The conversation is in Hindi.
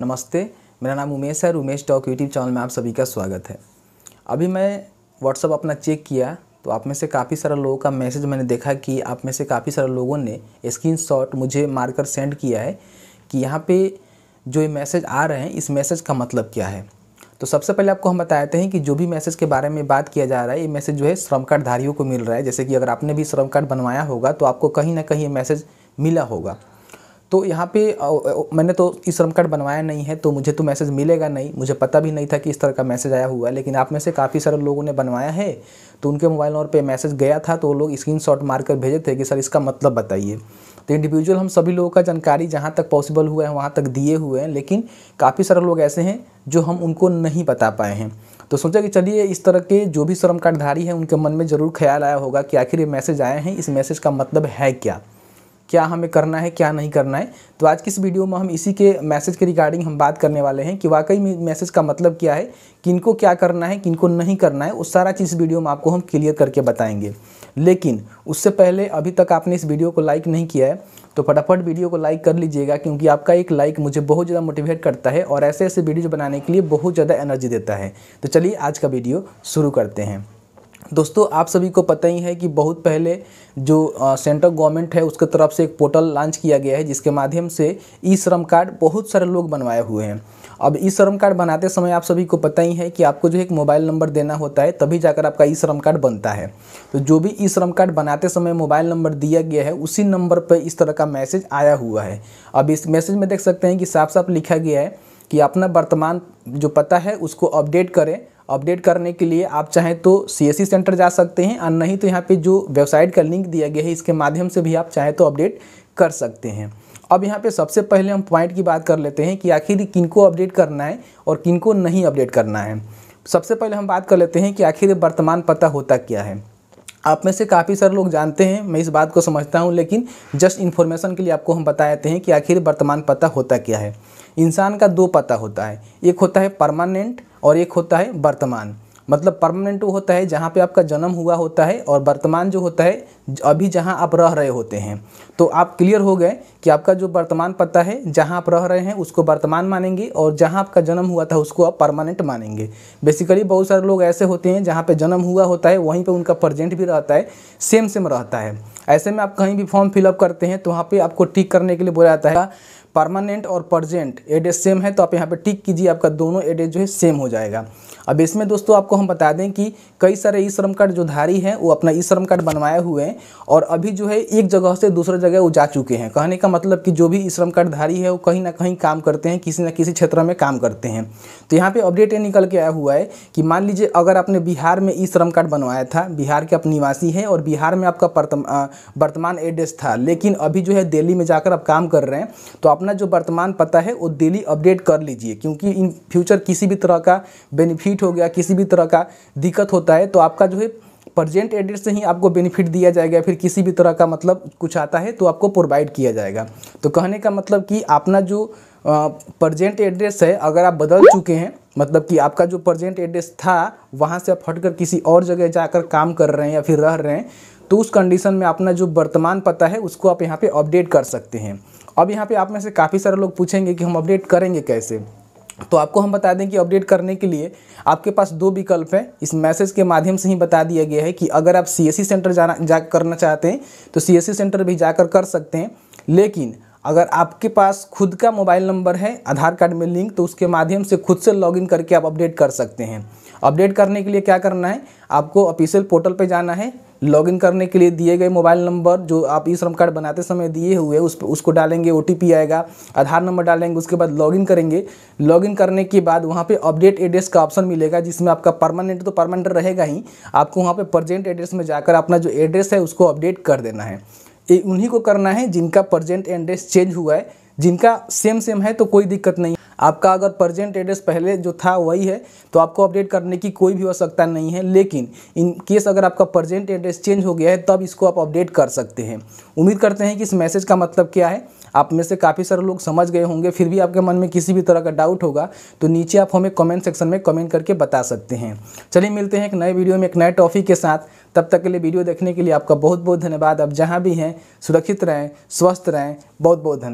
नमस्ते मेरा नाम उमेश है उमेश टॉक यूट्यूब चैनल में आप सभी का स्वागत है अभी मैं व्हाट्सअप अपना चेक किया तो आप में से काफ़ी सारा लोगों का मैसेज मैंने देखा कि आप में से काफ़ी सारे लोगों ने स्क्रीन मुझे मारकर सेंड किया है कि यहाँ पर जो ये मैसेज आ रहे हैं इस मैसेज का मतलब क्या है तो सबसे पहले आपको हम बताते हैं कि जो भी मैसेज के बारे में बात किया जा रहा है ये मैसेज जो है श्रम कार्डधारियों को मिल रहा है जैसे कि अगर आपने भी श्रम कार्ड बनवाया होगा तो आपको कहीं ना कहीं ये मैसेज मिला होगा तो यहाँ पे मैंने तो ई श्रम कार्ड बनवाया नहीं है तो मुझे तो मैसेज मिलेगा नहीं मुझे पता भी नहीं था कि इस तरह का मैसेज आया हुआ है लेकिन आप में से काफ़ी सारे लोगों ने बनवाया है तो उनके मोबाइल नंबर पे मैसेज गया था तो वो लोग स्क्रीन शॉट मारकर भेजे थे कि सर इसका मतलब बताइए तो इंडिविजुअल हम सभी लोगों का जानकारी जहाँ तक पॉसिबल हुआ है वहाँ तक दिए हुए हैं लेकिन काफ़ी सारे लोग ऐसे हैं जो हम उनको नहीं बता पाए हैं तो सोचा कि चलिए इस तरह के जो भी श्रम कार्डधारी हैं उनके मन में ज़रूर ख्याल आया होगा कि आखिर ये मैसेज आए हैं इस मैसेज का मतलब है क्या क्या हमें करना है क्या नहीं करना है तो आज की इस वीडियो में हम इसी के मैसेज के रिगार्डिंग हम बात करने वाले हैं कि वाकई में मैसेज का मतलब क्या है किनको क्या करना है किनको नहीं करना है उस सारा चीज़ इस वीडियो में आपको हम क्लियर करके बताएंगे लेकिन उससे पहले अभी तक आपने इस वीडियो को लाइक नहीं किया है तो फटाफट वीडियो को लाइक कर लीजिएगा क्योंकि आपका एक लाइक मुझे बहुत ज़्यादा मोटिवेट करता है और ऐसे ऐसे वीडियो बनाने के लिए बहुत ज़्यादा एनर्जी देता है तो चलिए आज का वीडियो शुरू करते हैं दोस्तों आप सभी को पता ही है कि बहुत पहले जो सेंट्रल गवर्नमेंट है उसके तरफ से एक पोर्टल लॉन्च किया गया है जिसके माध्यम से ई श्रम कार्ड बहुत सारे लोग बनवाए हुए हैं अब ई श्रम कार्ड बनाते समय आप सभी को पता ही है कि आपको जो एक मोबाइल नंबर देना होता है तभी जाकर आपका ई श्रम कार्ड बनता है तो जो भी ई श्रम कार्ड बनाते समय मोबाइल नंबर दिया गया है उसी नंबर पर इस तरह का मैसेज आया हुआ है अब इस मैसेज में देख सकते हैं कि साफ साफ लिखा गया है कि अपना वर्तमान जो पता है उसको अपडेट करें अपडेट करने के लिए आप चाहें तो सी e सेंटर जा सकते हैं और नहीं तो यहाँ पे जो वेबसाइट का लिंक दिया गया है इसके माध्यम से भी आप चाहें तो अपडेट कर सकते हैं अब यहाँ पे सबसे पहले हम पॉइंट की बात कर लेते हैं कि आखिर किनको अपडेट करना है और किनको नहीं अपडेट करना है सबसे पहले हम बात कर लेते हैं कि आखिर वर्तमान पता होता क्या है आप में से काफ़ी सारे लोग जानते हैं मैं इस बात को समझता हूँ लेकिन जस्ट इन्फॉर्मेशन के लिए आपको हम बता देते हैं कि आखिर वर्तमान पता होता क्या है इंसान का दो पता होता है एक होता है परमानेंट और एक होता है वर्तमान मतलब परमानेंट वो होता है जहाँ पे आपका जन्म हुआ होता है और वर्तमान जो होता है अभी जहाँ आप रह रहे होते हैं तो आप क्लियर हो गए कि आपका जो वर्तमान पता है जहाँ आप रह रहे हैं उसको वर्तमान मानेंगे और जहाँ आपका जन्म हुआ था उसको आप परमानेंट मानेंगे बेसिकली बहुत सारे लोग ऐसे होते हैं जहाँ पर जन्म हुआ होता है वहीं पर उनका प्रजेंट भी रहता है सेम सेम रहता है ऐसे में आप कहीं भी फॉर्म फिलअप करते हैं तो वहाँ पर आपको टिक करने के लिए बोला जाता है परमानेंट और प्रजेंट एड्रेस सेम है तो आप यहाँ पर टिक कीजिए आपका दोनों एड्रेस जो है सेम हो जाएगा अब इसमें दोस्तों आपको हम बता दें कि कई सारे ई श्रम कार्ड जो धारी हैं वो अपना ई श्रम कार्ड बनवाए हुए हैं और अभी जो है एक जगह से दूसरे जगह वो जा चुके हैं कहने का मतलब कि जो भी ई श्रम कार्ड धारी है वो कहीं ना कहीं काम करते हैं किसी न किसी क्षेत्र में काम करते हैं तो यहाँ पर अपडेट ये निकल के आया हुआ है कि मान लीजिए अगर आपने बिहार में ई श्रम कार्ड बनवाया था बिहार के आप निवासी हैं और बिहार में आपका वर्तमान एड्रेस था लेकिन अभी जो है दिल्ली में जाकर आप काम कर रहे हैं तो अपना जो वर्तमान पता है वो दिल्ली अपडेट कर लीजिए क्योंकि इन फ्यूचर किसी भी तरह का बेनिफिट डिलीट हो गया किसी भी तरह का दिक्कत होता है तो आपका जो है प्रजेंट एड्रेस से ही आपको बेनिफिट दिया जाएगा फिर किसी भी तरह का मतलब कुछ आता है तो आपको प्रोवाइड किया जाएगा तो कहने का मतलब कि अपना जो प्रजेंट एड्रेस है अगर आप बदल चुके हैं मतलब कि आपका जो प्रजेंट एड्रेस था वहाँ से आप हटकर किसी और जगह जाकर काम कर रहे हैं या फिर रह रहे हैं तो उस कंडीशन में अपना जो वर्तमान पता है उसको आप यहाँ पे अपडेट कर सकते हैं अब यहाँ पे आप में से काफ़ी सारे लोग पूछेंगे कि हम अपडेट करेंगे कैसे तो आपको हम बता दें कि अपडेट करने के लिए आपके पास दो विकल्प हैं इस मैसेज के माध्यम से ही बता दिया गया है कि अगर आप सी e सेंटर जाना जा करना चाहते हैं तो सी e सेंटर भी जाकर कर सकते हैं लेकिन अगर आपके पास खुद का मोबाइल नंबर है आधार कार्ड में लिंक तो उसके माध्यम से खुद से लॉगिन करके आप अपडेट कर सकते हैं अपडेट करने के लिए क्या करना है आपको ऑफिशियल पोर्टल पर जाना है लॉगिन करने के लिए दिए गए मोबाइल नंबर जो आप ई श्रम कार्ड बनाते समय दिए हुए उस पर उसको डालेंगे ओ आएगा आधार नंबर डालेंगे उसके बाद लॉगिन करेंगे लॉगिन करने के बाद वहाँ पे अपडेट एड्रेस का ऑप्शन मिलेगा जिसमें आपका परमानेंट तो परमानेंट रहेगा ही आपको वहाँ पे प्रजेंट एड्रेस में जाकर अपना जो एड्रेस है उसको अपडेट कर देना है उन्हीं को करना है जिनका प्रजेंट एड्रेस चेंज हुआ है जिनका सेम सेम है तो कोई दिक्कत नहीं आपका अगर प्रजेंट एड्रेस पहले जो था वही है तो आपको अपडेट करने की कोई भी आवश्यकता नहीं है लेकिन इन केस अगर आपका प्रजेंट एड्रेस चेंज हो गया है तब इसको आप अपडेट कर सकते हैं उम्मीद करते हैं कि इस मैसेज का मतलब क्या है आप में से काफ़ी सारे लोग समझ गए होंगे फिर भी आपके मन में किसी भी तरह का डाउट होगा तो नीचे आप हमें कमेंट सेक्शन में कमेंट करके बता सकते हैं चलिए मिलते हैं एक नए वीडियो में एक नए टॉपिक के साथ तब तक के लिए वीडियो देखने के लिए आपका बहुत बहुत धन्यवाद आप जहाँ भी हैं सुरक्षित रहें स्वस्थ रहें बहुत बहुत धन्यवाद